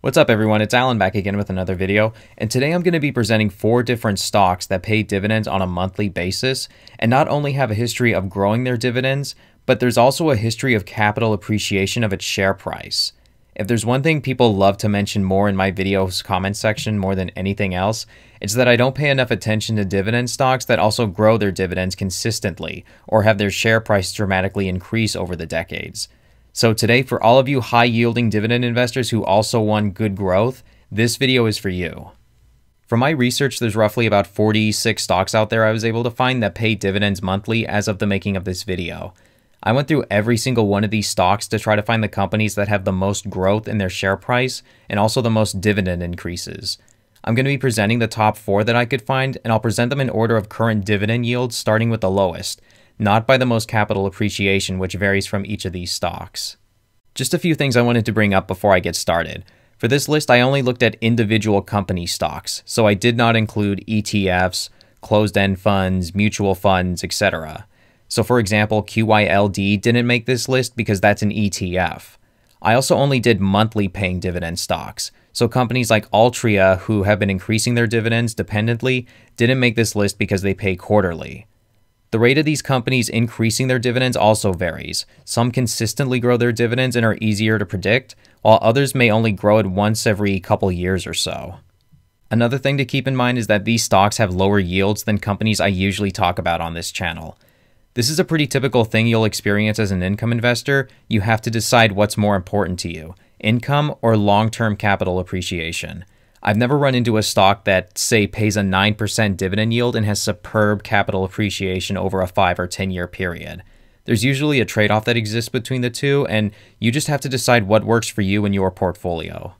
What's up everyone, it's Alan back again with another video, and today I'm going to be presenting four different stocks that pay dividends on a monthly basis, and not only have a history of growing their dividends, but there's also a history of capital appreciation of its share price. If there's one thing people love to mention more in my videos comment section more than anything else, it's that I don't pay enough attention to dividend stocks that also grow their dividends consistently, or have their share price dramatically increase over the decades. So today, for all of you high yielding dividend investors who also want good growth, this video is for you. From my research, there's roughly about 46 stocks out there I was able to find that pay dividends monthly as of the making of this video. I went through every single one of these stocks to try to find the companies that have the most growth in their share price and also the most dividend increases. I'm going to be presenting the top four that I could find, and I'll present them in order of current dividend yield, starting with the lowest, not by the most capital appreciation, which varies from each of these stocks. Just a few things I wanted to bring up before I get started. For this list, I only looked at individual company stocks, so I did not include ETFs, closed end funds, mutual funds, etc. So, for example, QYLD didn't make this list because that's an ETF. I also only did monthly paying dividend stocks, so companies like Altria, who have been increasing their dividends dependently, didn't make this list because they pay quarterly. The rate of these companies increasing their dividends also varies. Some consistently grow their dividends and are easier to predict, while others may only grow it once every couple years or so. Another thing to keep in mind is that these stocks have lower yields than companies I usually talk about on this channel. This is a pretty typical thing you'll experience as an income investor. You have to decide what's more important to you income or long term capital appreciation. I've never run into a stock that, say, pays a 9% dividend yield and has superb capital appreciation over a 5 or 10 year period. There's usually a trade off that exists between the two, and you just have to decide what works for you and your portfolio.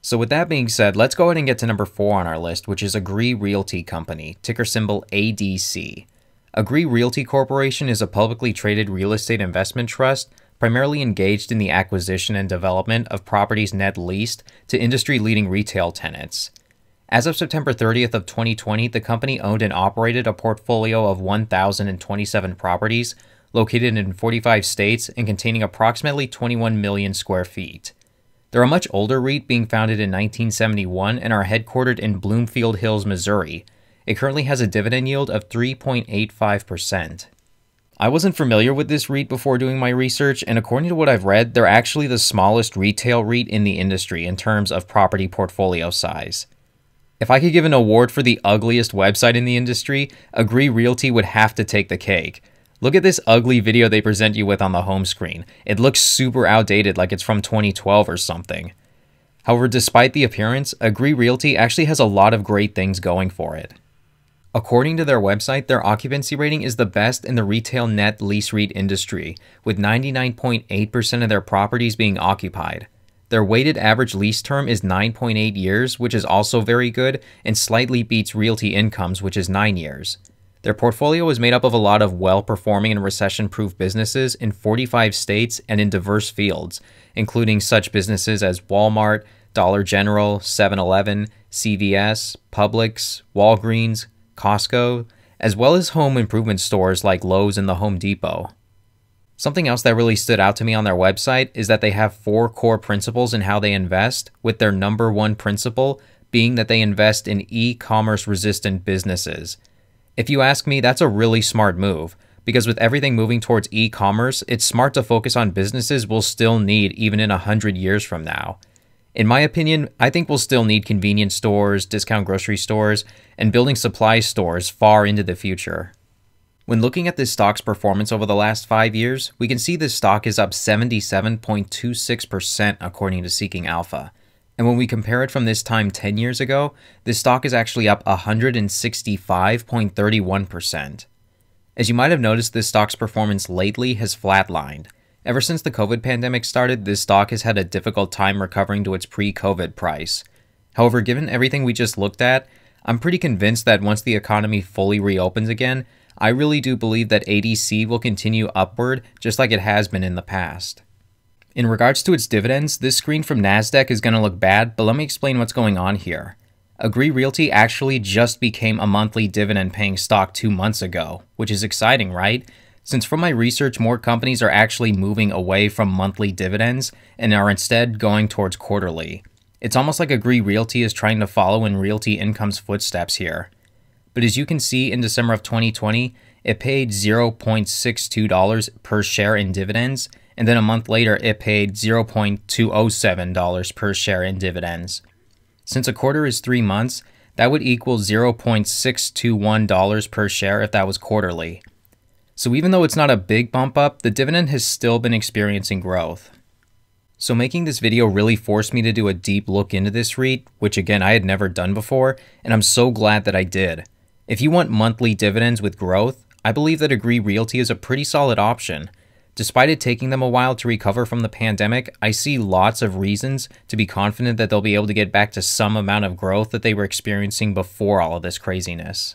So, with that being said, let's go ahead and get to number four on our list, which is Agree Realty Company, ticker symbol ADC. Agree Realty Corporation is a publicly traded real estate investment trust primarily engaged in the acquisition and development of properties net leased to industry-leading retail tenants. As of September 30th of 2020, the company owned and operated a portfolio of 1,027 properties located in 45 states and containing approximately 21 million square feet. They're a much older REIT, being founded in 1971 and are headquartered in Bloomfield Hills, Missouri. It currently has a dividend yield of 3.85%. I wasn't familiar with this REIT before doing my research, and according to what I've read, they're actually the smallest retail REIT in the industry in terms of property portfolio size. If I could give an award for the ugliest website in the industry, Agree Realty would have to take the cake. Look at this ugly video they present you with on the home screen. It looks super outdated like it's from 2012 or something. However, despite the appearance, Agree Realty actually has a lot of great things going for it. According to their website, their occupancy rating is the best in the retail net lease REIT industry, with 99.8% of their properties being occupied. Their weighted average lease term is 9.8 years, which is also very good and slightly beats realty incomes, which is 9 years. Their portfolio is made up of a lot of well performing and recession proof businesses in 45 states and in diverse fields, including such businesses as Walmart, Dollar General, 7 Eleven, CVS, Publix, Walgreens, Costco, as well as home improvement stores like Lowe's and the Home Depot. Something else that really stood out to me on their website is that they have four core principles in how they invest, with their number one principle being that they invest in e commerce resistant businesses. If you ask me, that's a really smart move, because with everything moving towards e commerce, it's smart to focus on businesses we'll still need even in 100 years from now. In my opinion, I think we'll still need convenience stores, discount grocery stores, and building supply stores far into the future. When looking at this stock's performance over the last five years, we can see this stock is up 77.26% according to Seeking Alpha. And when we compare it from this time 10 years ago, this stock is actually up 165.31%. As you might have noticed, this stock's performance lately has flatlined, Ever since the COVID pandemic started, this stock has had a difficult time recovering to its pre COVID price. However, given everything we just looked at, I'm pretty convinced that once the economy fully reopens again, I really do believe that ADC will continue upward just like it has been in the past. In regards to its dividends, this screen from NASDAQ is going to look bad, but let me explain what's going on here. Agree Realty actually just became a monthly dividend paying stock two months ago, which is exciting, right? since from my research, more companies are actually moving away from monthly dividends and are instead going towards quarterly. It's almost like Agree Realty is trying to follow in Realty Income's footsteps here. But as you can see, in December of 2020, it paid $0.62 per share in dividends, and then a month later, it paid $0.207 per share in dividends. Since a quarter is three months, that would equal $0.621 per share if that was quarterly. So even though it's not a big bump up, the dividend has still been experiencing growth. So making this video really forced me to do a deep look into this REIT, which again I had never done before, and I'm so glad that I did. If you want monthly dividends with growth, I believe that Agree Realty is a pretty solid option. Despite it taking them a while to recover from the pandemic, I see lots of reasons to be confident that they'll be able to get back to some amount of growth that they were experiencing before all of this craziness.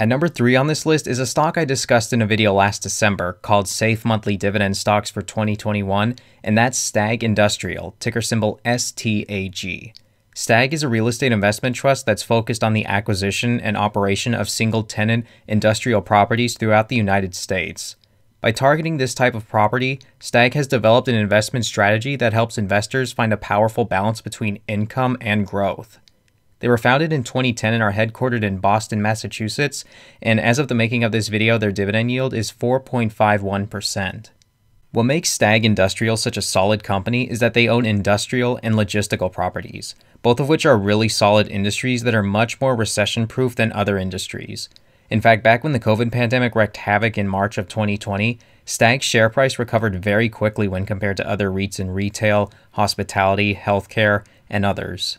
At number three on this list is a stock I discussed in a video last December called Safe Monthly Dividend Stocks for 2021, and that's Stag Industrial, ticker symbol STAG. Stag is a real estate investment trust that's focused on the acquisition and operation of single tenant industrial properties throughout the United States. By targeting this type of property, Stag has developed an investment strategy that helps investors find a powerful balance between income and growth. They were founded in 2010 and are headquartered in Boston, Massachusetts, and as of the making of this video, their dividend yield is 4.51%. What makes Stag Industrial such a solid company is that they own industrial and logistical properties, both of which are really solid industries that are much more recession proof than other industries. In fact, back when the COVID pandemic wreaked havoc in March of 2020, Stag's share price recovered very quickly when compared to other REITs in retail, hospitality, healthcare, and others.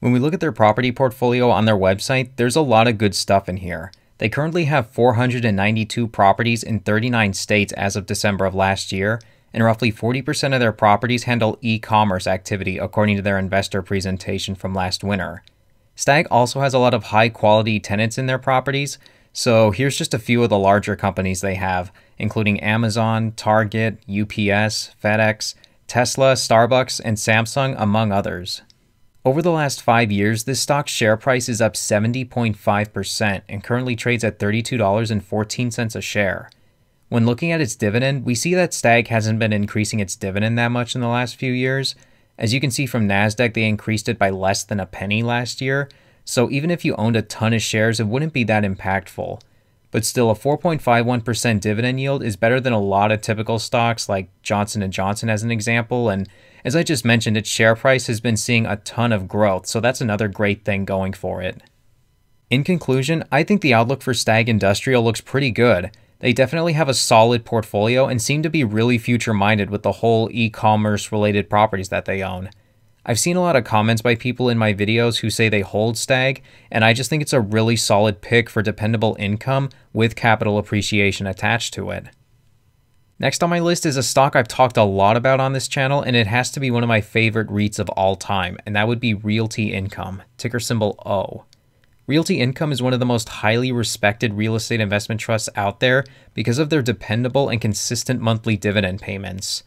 When we look at their property portfolio on their website, there's a lot of good stuff in here. They currently have 492 properties in 39 states as of December of last year, and roughly 40% of their properties handle e commerce activity, according to their investor presentation from last winter. Stag also has a lot of high quality tenants in their properties, so here's just a few of the larger companies they have, including Amazon, Target, UPS, FedEx, Tesla, Starbucks, and Samsung, among others. Over the last five years, this stock's share price is up 70.5% and currently trades at $32.14 a share. When looking at its dividend, we see that Stag hasn't been increasing its dividend that much in the last few years. As you can see from NASDAQ, they increased it by less than a penny last year, so even if you owned a ton of shares, it wouldn't be that impactful. But still, a 4.51% dividend yield is better than a lot of typical stocks like Johnson & Johnson as an example, and as I just mentioned, its share price has been seeing a ton of growth, so that's another great thing going for it. In conclusion, I think the outlook for Stag Industrial looks pretty good. They definitely have a solid portfolio and seem to be really future minded with the whole e commerce related properties that they own. I've seen a lot of comments by people in my videos who say they hold Stag, and I just think it's a really solid pick for dependable income with capital appreciation attached to it. Next on my list is a stock I've talked a lot about on this channel, and it has to be one of my favorite REITs of all time, and that would be Realty Income, ticker symbol O. Realty Income is one of the most highly respected real estate investment trusts out there because of their dependable and consistent monthly dividend payments.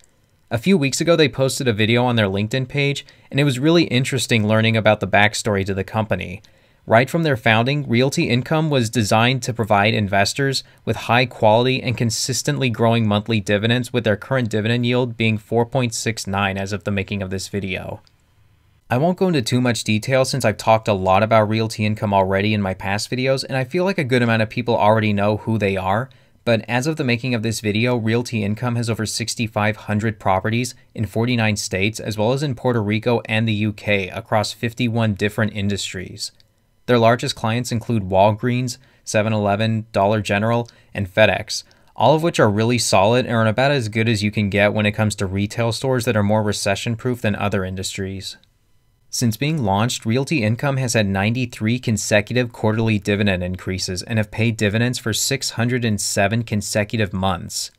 A few weeks ago, they posted a video on their LinkedIn page, and it was really interesting learning about the backstory to the company. Right from their founding, Realty Income was designed to provide investors with high quality and consistently growing monthly dividends, with their current dividend yield being 4.69 as of the making of this video. I won't go into too much detail since I've talked a lot about Realty Income already in my past videos, and I feel like a good amount of people already know who they are. But as of the making of this video, Realty Income has over 6,500 properties in 49 states, as well as in Puerto Rico and the UK across 51 different industries. Their largest clients include Walgreens, 7 Eleven, Dollar General, and FedEx, all of which are really solid and are about as good as you can get when it comes to retail stores that are more recession proof than other industries. Since being launched, Realty Income has had 93 consecutive quarterly dividend increases and have paid dividends for 607 consecutive months.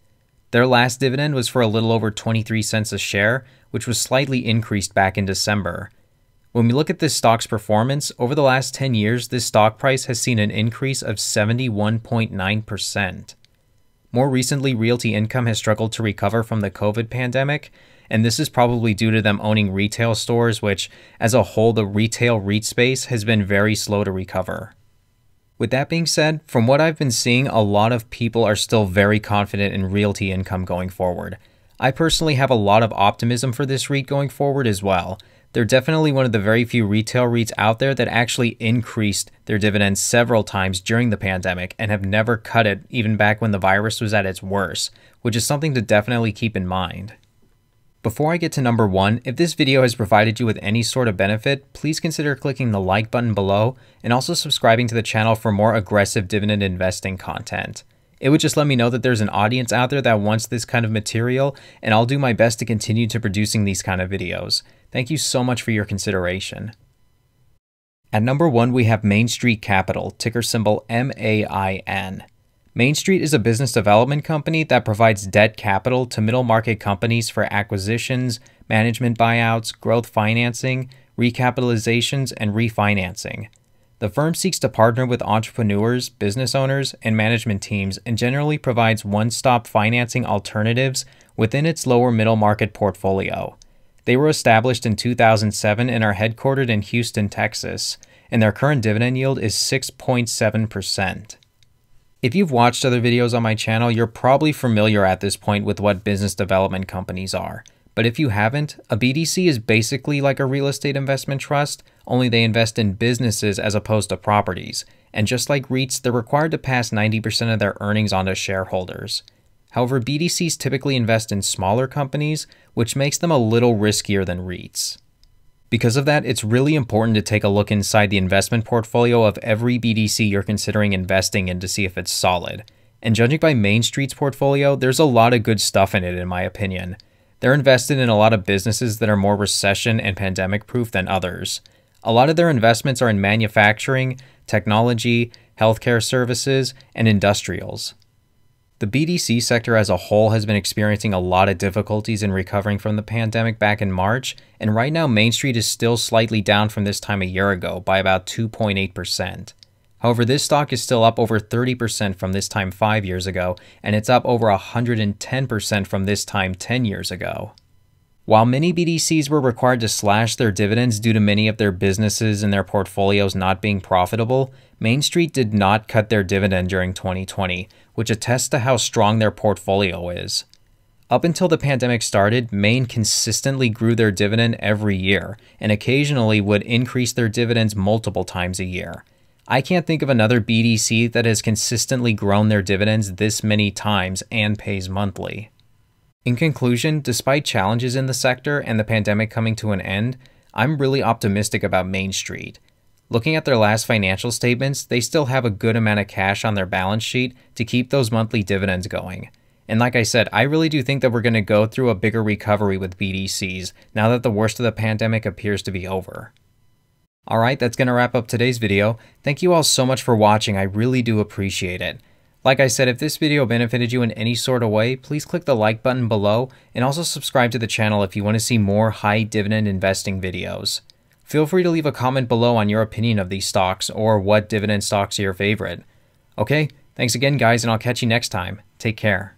Their last dividend was for a little over 23 cents a share, which was slightly increased back in December. When we look at this stock's performance, over the last 10 years, this stock price has seen an increase of 71.9%. More recently, Realty Income has struggled to recover from the COVID pandemic, and this is probably due to them owning retail stores, which, as a whole, the retail REIT space has been very slow to recover. With that being said, from what I've been seeing, a lot of people are still very confident in realty income going forward. I personally have a lot of optimism for this REIT going forward as well. They're definitely one of the very few retail REITs out there that actually increased their dividends several times during the pandemic and have never cut it even back when the virus was at its worst, which is something to definitely keep in mind. Before I get to number one, if this video has provided you with any sort of benefit, please consider clicking the like button below and also subscribing to the channel for more aggressive dividend investing content. It would just let me know that there's an audience out there that wants this kind of material, and I'll do my best to continue to producing these kind of videos. Thank you so much for your consideration. At number one, we have Main Street Capital, ticker symbol MAIN. Main Street is a business development company that provides debt capital to middle market companies for acquisitions, management buyouts, growth financing, recapitalizations, and refinancing. The firm seeks to partner with entrepreneurs, business owners, and management teams and generally provides one stop financing alternatives within its lower middle market portfolio. They were established in 2007 and are headquartered in Houston, Texas, and their current dividend yield is 6.7%. If you've watched other videos on my channel, you're probably familiar at this point with what business development companies are. But if you haven't, a BDC is basically like a real estate investment trust, only they invest in businesses as opposed to properties. And just like REITs, they're required to pass 90% of their earnings onto shareholders. However, BDCs typically invest in smaller companies, which makes them a little riskier than REITs. Because of that, it's really important to take a look inside the investment portfolio of every BDC you're considering investing in to see if it's solid. And judging by Main Street's portfolio, there's a lot of good stuff in it, in my opinion. They're invested in a lot of businesses that are more recession and pandemic proof than others. A lot of their investments are in manufacturing, technology, healthcare services, and industrials. The BDC sector as a whole has been experiencing a lot of difficulties in recovering from the pandemic back in March, and right now Main Street is still slightly down from this time a year ago by about 2.8%. However, this stock is still up over 30% from this time 5 years ago, and it's up over 110% from this time 10 years ago. While many BDCs were required to slash their dividends due to many of their businesses and their portfolios not being profitable, Main Street did not cut their dividend during 2020, which attests to how strong their portfolio is. Up until the pandemic started, Maine consistently grew their dividend every year and occasionally would increase their dividends multiple times a year. I can't think of another BDC that has consistently grown their dividends this many times and pays monthly. In conclusion, despite challenges in the sector and the pandemic coming to an end, I'm really optimistic about Main Street. Looking at their last financial statements, they still have a good amount of cash on their balance sheet to keep those monthly dividends going. And like I said, I really do think that we're going to go through a bigger recovery with BDCs now that the worst of the pandemic appears to be over. Alright, that's going to wrap up today's video. Thank you all so much for watching, I really do appreciate it. Like I said, if this video benefited you in any sort of way, please click the like button below and also subscribe to the channel if you want to see more high dividend investing videos. Feel free to leave a comment below on your opinion of these stocks or what dividend stocks are your favorite. Okay, thanks again guys and I'll catch you next time. Take care.